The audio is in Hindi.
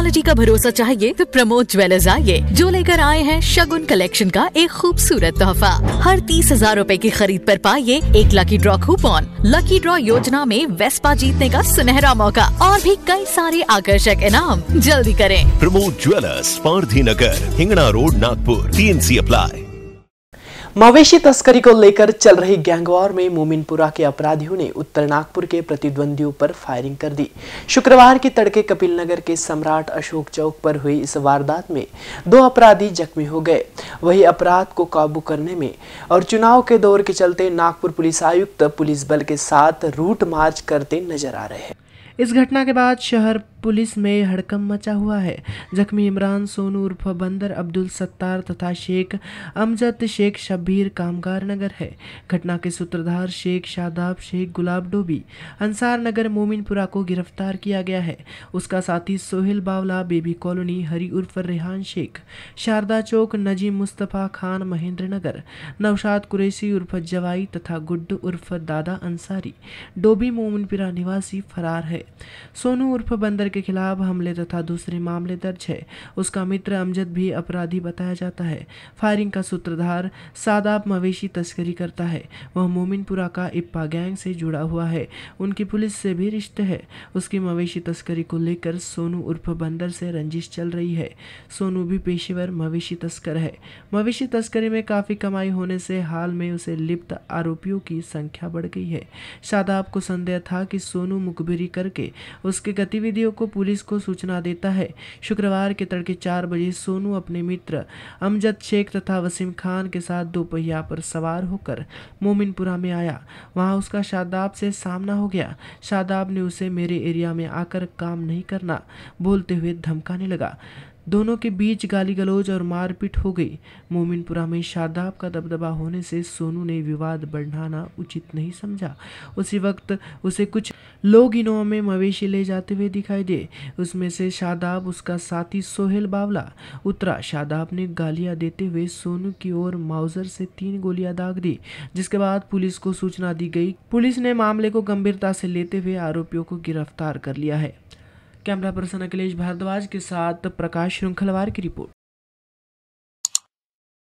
क्वालिटी का भरोसा चाहिए तो प्रमोद ज्वेलर्स आइए जो लेकर आए हैं शगुन कलेक्शन का एक खूबसूरत तोहफा हर तीस हजार रूपए की खरीद पर पाइए एक lucky draw coupon lucky draw योजना में वेस्पा जीतने का सुनहरा मौका और भी कई सारे आकर्षक इनाम जल्दी करें Pramod jewellers Pardhi Nagar Hingna road Nagpur T N C apply मवेशी तस्करी को लेकर चल रही गैंगवार में मोमिनपुरा के अपराधियों ने उत्तर नागपुर के प्रतिद्वंदियों पर फायरिंग कर दी शुक्रवार की तड़के कपिल नगर के सम्राट अशोक चौक पर हुई इस वारदात में दो अपराधी जख्मी हो गए वही अपराध को काबू करने में और चुनाव के दौर के चलते नागपुर पुलिस आयुक्त पुलिस बल के साथ रूट मार्च करते नजर आ रहे हैं इस घटना के बाद शहर पुलिस में हड़कम मचा हुआ है जख्मी इमरान सोनू उर्फ बंदर अब्दुल सत्तार तथा शेख अमजद शेख शब शब्बीर कामगार नगर है घटना के सूत्रधार शेख शादाब शेख गुलाब डोबी अंसार नगर मोमिनपुरा को गिरफ्तार किया गया है उसका साथी सोहेल बावला बेबी कॉलोनी हरी उर्फ रेहान शेख शारदा चौक नजीम मुस्तफ़ा खान महेंद्र नगर नवशाद कुरैसी उर्फ जवाई तथा गुड्ड उर्फ दादा अंसारी डोबी मोमिनपुरा निवासी फरार है सोनू उर्फ बंदर के खिलाफ हमले तथा दूसरे मामले दर्ज है उसका मित्र अमजद भी अपराधी बताया जाता है फायरिंग का सूत्रधार सादाब मवेशी तस्करी करता है वह मोमिनपुरा का इप्पा गैंग से जुड़ा हुआ है उनकी पुलिस से भी रिश्ते है उसकी मवेशी तस्करी को लेकर सोनू उर्फ बंदर से रंजिश चल रही है सोनू भी पेशेवर मवेशी तस्कर है मवेशी तस्करी में काफ़ी कमाई होने से हाल में उसे लिप्त आरोपियों की संख्या बढ़ गई है शादाब को संदेह था कि सोनू मुखबिरी करके उसके गतिविधियों को पुलिस को सूचना देता है शुक्रवार के तड़के चार बजे सोनू अपने मित्र अमजद शेख तथा वसीम खान के साथ दो तो पहिया पर सवार होकर मोमिनपुरा में आया वहाँ उसका शादाब से सामना हो गया शादाब ने उसे मेरे एरिया में आकर काम नहीं करना बोलते हुए धमकाने लगा दोनों के बीच गाली गलौज और मारपीट हो गई मोमिनपुरा में शादाब का दबदबा होने से सोनू ने विवाद बढ़ाना उचित नहीं समझा उसी वक्त उसे कुछ लोग इनोवा में मवेशी ले जाते हुए दिखाई दिए उसमें से शादाब उसका साथी सोहेल बावला उतरा शादाब ने गालियां देते हुए सोनू की ओर माउजर से तीन गोलियां दाग दी जिसके बाद पुलिस को सूचना दी गई पुलिस ने मामले को गंभीरता से लेते हुए आरोपियों को गिरफ्तार कर लिया है कैमरा पर्सन अखिलेश भारद्वाज के साथ प्रकाश श्रृंखलवार की रिपोर्ट